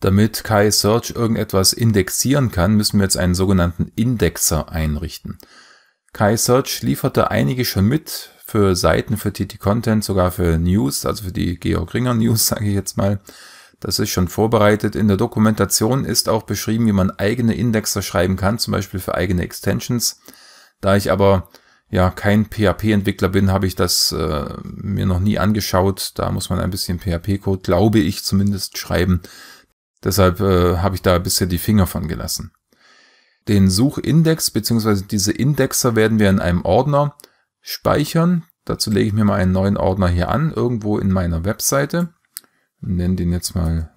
Damit Kai search irgendetwas indexieren kann, müssen wir jetzt einen sogenannten Indexer einrichten. Kai search lieferte einige schon mit für Seiten, für TT-Content, sogar für News, also für die Georg Ringer News, sage ich jetzt mal. Das ist schon vorbereitet. In der Dokumentation ist auch beschrieben, wie man eigene Indexer schreiben kann, zum Beispiel für eigene Extensions. Da ich aber ja kein PHP-Entwickler bin, habe ich das äh, mir noch nie angeschaut. Da muss man ein bisschen PHP-Code, glaube ich, zumindest schreiben. Deshalb äh, habe ich da bisher die Finger von gelassen. Den Suchindex bzw. diese Indexer werden wir in einem Ordner speichern. Dazu lege ich mir mal einen neuen Ordner hier an, irgendwo in meiner Webseite. Nenne den jetzt mal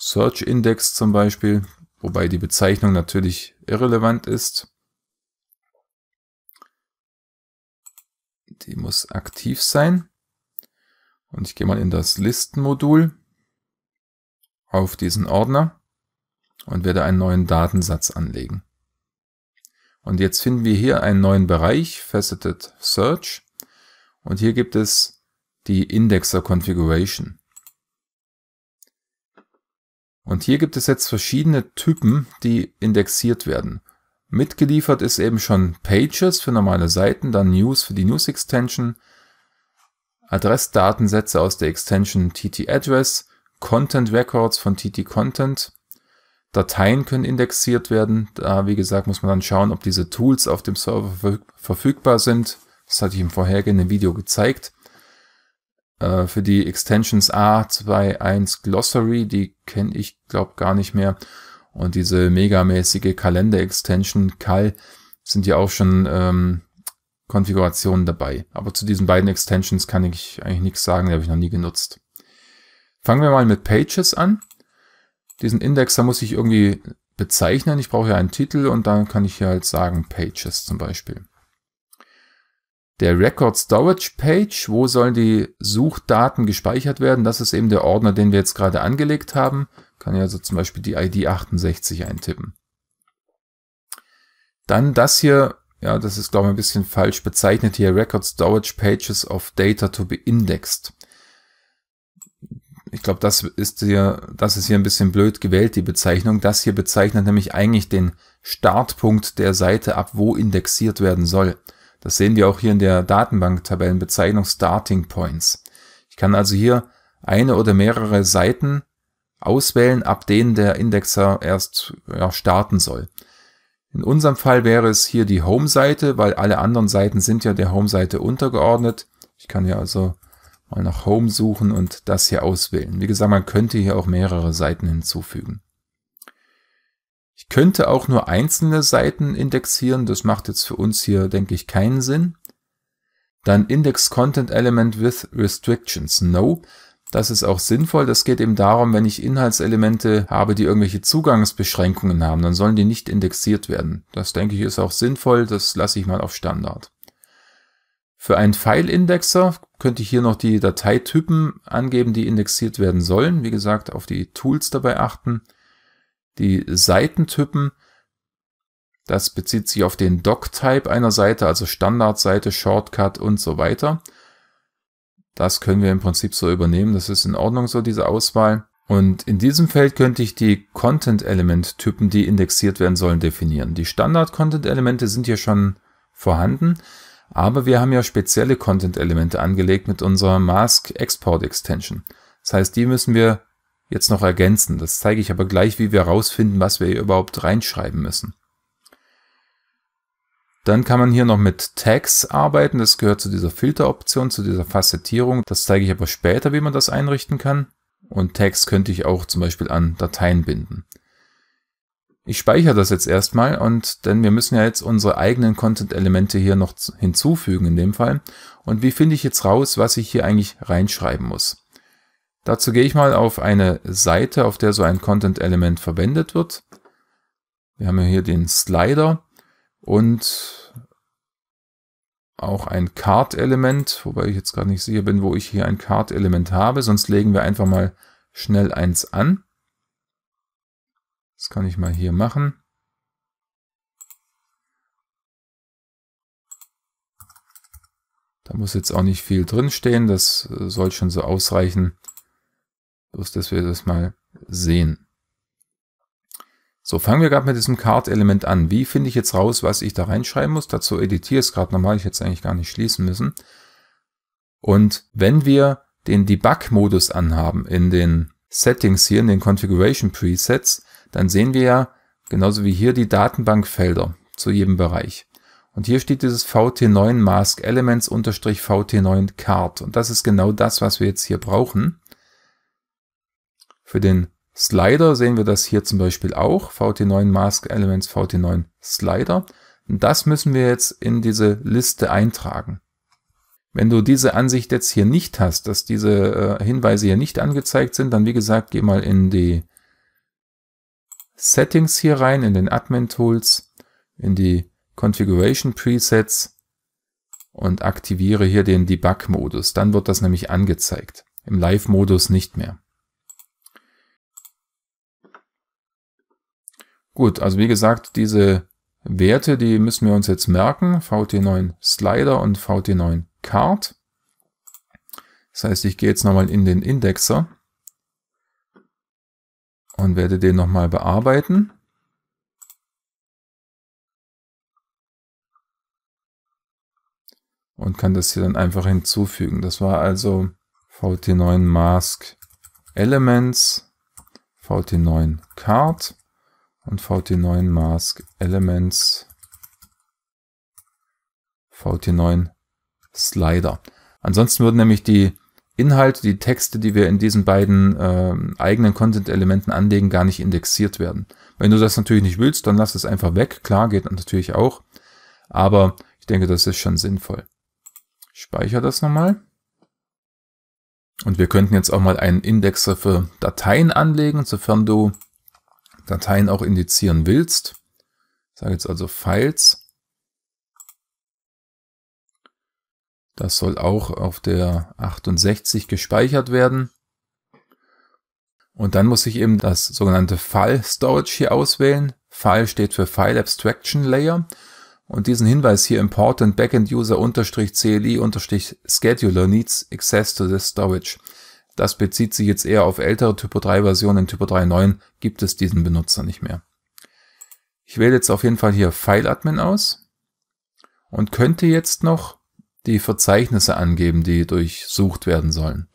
Search Index zum Beispiel, wobei die Bezeichnung natürlich irrelevant ist. Die muss aktiv sein. Und ich gehe mal in das Listenmodul auf diesen Ordner und werde einen neuen Datensatz anlegen. Und jetzt finden wir hier einen neuen Bereich, Faceted Search. Und hier gibt es die Indexer Configuration. Und hier gibt es jetzt verschiedene Typen, die indexiert werden. Mitgeliefert ist eben schon Pages für normale Seiten, dann News für die News Extension, Adressdatensätze aus der Extension TT Address, Content Records von TT Content. Dateien können indexiert werden. Da, wie gesagt, muss man dann schauen, ob diese Tools auf dem Server verfügbar sind. Das hatte ich im vorhergehenden Video gezeigt. Äh, für die Extensions A21 Glossary, die kenne ich, glaube gar nicht mehr. Und diese megamäßige Kalender-Extension Cal sind ja auch schon ähm, Konfigurationen dabei. Aber zu diesen beiden Extensions kann ich eigentlich nichts sagen, die habe ich noch nie genutzt. Fangen wir mal mit Pages an. Diesen Index, da muss ich irgendwie bezeichnen. Ich brauche ja einen Titel und dann kann ich hier halt sagen Pages zum Beispiel. Der Record Storage Page, wo sollen die Suchdaten gespeichert werden? Das ist eben der Ordner, den wir jetzt gerade angelegt haben. Kann ich also zum Beispiel die ID 68 eintippen. Dann das hier, ja, das ist glaube ich ein bisschen falsch bezeichnet hier, Record Storage Pages of Data to be Indexed ich glaube, das ist hier, das ist hier ein bisschen blöd gewählt, die Bezeichnung. Das hier bezeichnet nämlich eigentlich den Startpunkt der Seite, ab wo indexiert werden soll. Das sehen wir auch hier in der Datenbank-Tabellenbezeichnung Starting Points. Ich kann also hier eine oder mehrere Seiten auswählen, ab denen der Indexer erst ja, starten soll. In unserem Fall wäre es hier die Home-Seite, weil alle anderen Seiten sind ja der Home-Seite untergeordnet. Ich kann hier also mal nach Home suchen und das hier auswählen. Wie gesagt, man könnte hier auch mehrere Seiten hinzufügen. Ich könnte auch nur einzelne Seiten indexieren. Das macht jetzt für uns hier, denke ich, keinen Sinn. Dann Index Content Element with Restrictions. No. Das ist auch sinnvoll. Das geht eben darum, wenn ich Inhaltselemente habe, die irgendwelche Zugangsbeschränkungen haben, dann sollen die nicht indexiert werden. Das denke ich ist auch sinnvoll. Das lasse ich mal auf Standard. Für einen File-Indexer könnte ich hier noch die Dateitypen angeben, die indexiert werden sollen. Wie gesagt, auf die Tools dabei achten. Die Seitentypen, das bezieht sich auf den Doc-Type einer Seite, also Standardseite, Shortcut und so weiter. Das können wir im Prinzip so übernehmen. Das ist in Ordnung so, diese Auswahl. Und in diesem Feld könnte ich die Content-Element-Typen, die indexiert werden sollen, definieren. Die Standard-Content-Elemente sind hier schon vorhanden. Aber wir haben ja spezielle Content-Elemente angelegt mit unserer Mask Export Extension. Das heißt, die müssen wir jetzt noch ergänzen. Das zeige ich aber gleich, wie wir herausfinden, was wir hier überhaupt reinschreiben müssen. Dann kann man hier noch mit Tags arbeiten. Das gehört zu dieser Filteroption, zu dieser Facettierung. Das zeige ich aber später, wie man das einrichten kann. Und Tags könnte ich auch zum Beispiel an Dateien binden ich speichere das jetzt erstmal und denn wir müssen ja jetzt unsere eigenen Content-Elemente hier noch hinzufügen in dem Fall. Und wie finde ich jetzt raus, was ich hier eigentlich reinschreiben muss? Dazu gehe ich mal auf eine Seite, auf der so ein Content-Element verwendet wird. Wir haben ja hier den Slider und auch ein Card-Element, wobei ich jetzt gerade nicht sicher bin, wo ich hier ein Card-Element habe. Sonst legen wir einfach mal schnell eins an. Das kann ich mal hier machen. Da muss jetzt auch nicht viel drin stehen. Das äh, soll schon so ausreichen, bloß dass wir das mal sehen. So, fangen wir gerade mit diesem Card-Element an. Wie finde ich jetzt raus, was ich da reinschreiben muss? Dazu editiere ich es gerade nochmal. Ich hätte es eigentlich gar nicht schließen müssen. Und wenn wir den Debug-Modus anhaben in den Settings hier, in den Configuration Presets, dann sehen wir ja, genauso wie hier, die Datenbankfelder zu jedem Bereich. Und hier steht dieses VT9 Mask Elements unterstrich VT9 Card. Und das ist genau das, was wir jetzt hier brauchen. Für den Slider sehen wir das hier zum Beispiel auch. VT9 Mask Elements VT9 Slider. Und das müssen wir jetzt in diese Liste eintragen. Wenn du diese Ansicht jetzt hier nicht hast, dass diese äh, Hinweise hier nicht angezeigt sind, dann wie gesagt, geh mal in die Settings hier rein in den Admin Tools, in die Configuration Presets und aktiviere hier den Debug-Modus. Dann wird das nämlich angezeigt. Im Live-Modus nicht mehr. Gut, also wie gesagt, diese Werte, die müssen wir uns jetzt merken. VT9 Slider und VT9 Card. Das heißt, ich gehe jetzt nochmal in den Indexer und werde den nochmal bearbeiten. Und kann das hier dann einfach hinzufügen. Das war also VT9 Mask Elements, VT9 Card und VT9 Mask Elements, VT9 Slider. Ansonsten würden nämlich die Inhalte, die Texte, die wir in diesen beiden äh, eigenen Content-Elementen anlegen, gar nicht indexiert werden. Wenn du das natürlich nicht willst, dann lass es einfach weg. Klar, geht natürlich auch. Aber ich denke, das ist schon sinnvoll. Ich speichere das nochmal. Und wir könnten jetzt auch mal einen Indexer für Dateien anlegen, sofern du Dateien auch indizieren willst. Ich sage jetzt also Files. Das soll auch auf der 68 gespeichert werden. Und dann muss ich eben das sogenannte File Storage hier auswählen. File steht für File Abstraction Layer. Und diesen Hinweis hier Important Backend User CLI Scheduler needs access to this storage. Das bezieht sich jetzt eher auf ältere Typo 3 Versionen. In Typo 3.9 gibt es diesen Benutzer nicht mehr. Ich wähle jetzt auf jeden Fall hier File Admin aus und könnte jetzt noch die Verzeichnisse angeben, die durchsucht werden sollen.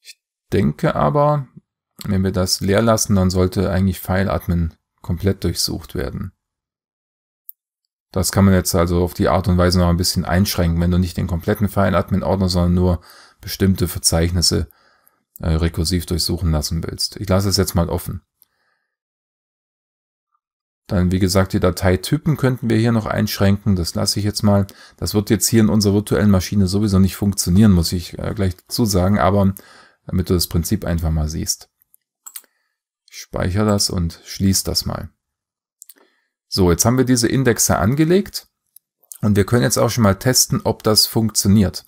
Ich denke aber, wenn wir das leer lassen, dann sollte eigentlich File Admin komplett durchsucht werden. Das kann man jetzt also auf die Art und Weise noch ein bisschen einschränken, wenn du nicht den kompletten File Admin ordner sondern nur bestimmte Verzeichnisse äh, rekursiv durchsuchen lassen willst. Ich lasse es jetzt mal offen. Dann, wie gesagt, die Dateitypen könnten wir hier noch einschränken. Das lasse ich jetzt mal. Das wird jetzt hier in unserer virtuellen Maschine sowieso nicht funktionieren, muss ich äh, gleich dazu sagen, aber damit du das Prinzip einfach mal siehst. Ich speichere das und schließe das mal. So, jetzt haben wir diese Indexe angelegt und wir können jetzt auch schon mal testen, ob das funktioniert.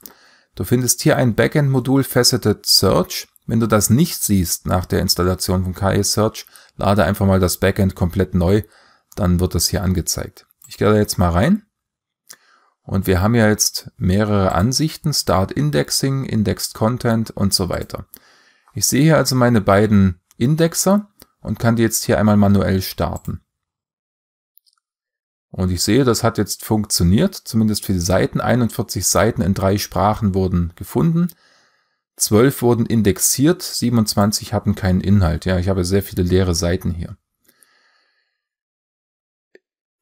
Du findest hier ein Backend-Modul Faceted Search. Wenn du das nicht siehst nach der Installation von KE Search, lade einfach mal das Backend komplett neu dann wird das hier angezeigt. Ich gehe da jetzt mal rein. Und wir haben ja jetzt mehrere Ansichten, Start Indexing, Indexed Content und so weiter. Ich sehe hier also meine beiden Indexer und kann die jetzt hier einmal manuell starten. Und ich sehe, das hat jetzt funktioniert, zumindest für die Seiten. 41 Seiten in drei Sprachen wurden gefunden. 12 wurden indexiert, 27 hatten keinen Inhalt. Ja, ich habe sehr viele leere Seiten hier.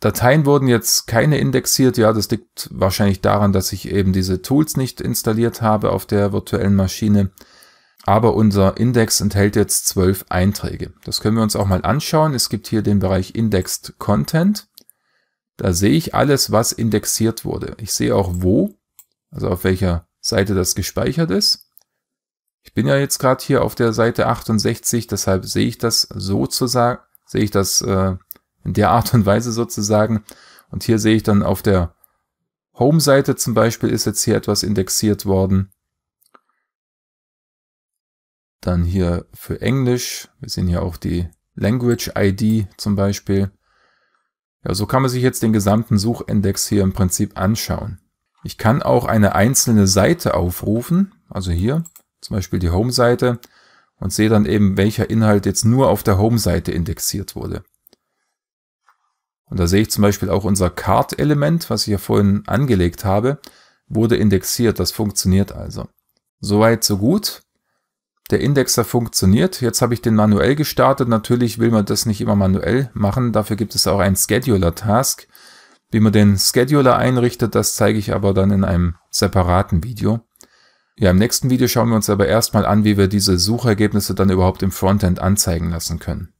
Dateien wurden jetzt keine indexiert. Ja, das liegt wahrscheinlich daran, dass ich eben diese Tools nicht installiert habe auf der virtuellen Maschine. Aber unser Index enthält jetzt zwölf Einträge. Das können wir uns auch mal anschauen. Es gibt hier den Bereich Indexed Content. Da sehe ich alles, was indexiert wurde. Ich sehe auch wo, also auf welcher Seite das gespeichert ist. Ich bin ja jetzt gerade hier auf der Seite 68, deshalb sehe ich das sozusagen, sehe ich das äh, in der Art und Weise sozusagen. Und hier sehe ich dann auf der Home-Seite zum Beispiel ist jetzt hier etwas indexiert worden. Dann hier für Englisch. Wir sehen hier auch die Language ID zum Beispiel. Ja, so kann man sich jetzt den gesamten Suchindex hier im Prinzip anschauen. Ich kann auch eine einzelne Seite aufrufen, also hier zum Beispiel die Home-Seite und sehe dann eben, welcher Inhalt jetzt nur auf der Home-Seite indexiert wurde. Und da sehe ich zum Beispiel auch unser Card-Element, was ich ja vorhin angelegt habe, wurde indexiert. Das funktioniert also. Soweit, so gut. Der Indexer funktioniert. Jetzt habe ich den manuell gestartet. Natürlich will man das nicht immer manuell machen. Dafür gibt es auch einen Scheduler-Task. Wie man den Scheduler einrichtet, das zeige ich aber dann in einem separaten Video. Ja, im nächsten Video schauen wir uns aber erstmal an, wie wir diese Suchergebnisse dann überhaupt im Frontend anzeigen lassen können.